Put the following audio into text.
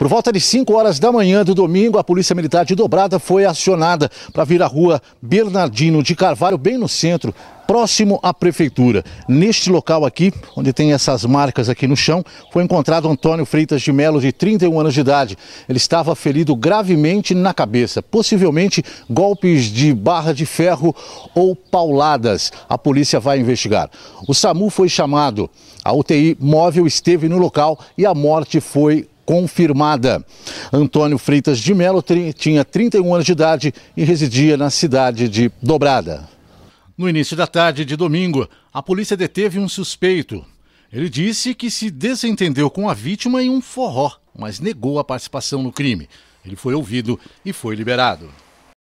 Por volta de 5 horas da manhã do domingo, a Polícia Militar de Dobrada foi acionada para vir à rua Bernardino de Carvalho, bem no centro, próximo à prefeitura. Neste local aqui, onde tem essas marcas aqui no chão, foi encontrado Antônio Freitas de Melo, de 31 anos de idade. Ele estava ferido gravemente na cabeça, possivelmente golpes de barra de ferro ou pauladas. A polícia vai investigar. O SAMU foi chamado, a UTI móvel esteve no local e a morte foi confirmada. Antônio Freitas de Melo tinha 31 anos de idade e residia na cidade de Dobrada. No início da tarde de domingo, a polícia deteve um suspeito. Ele disse que se desentendeu com a vítima em um forró, mas negou a participação no crime. Ele foi ouvido e foi liberado.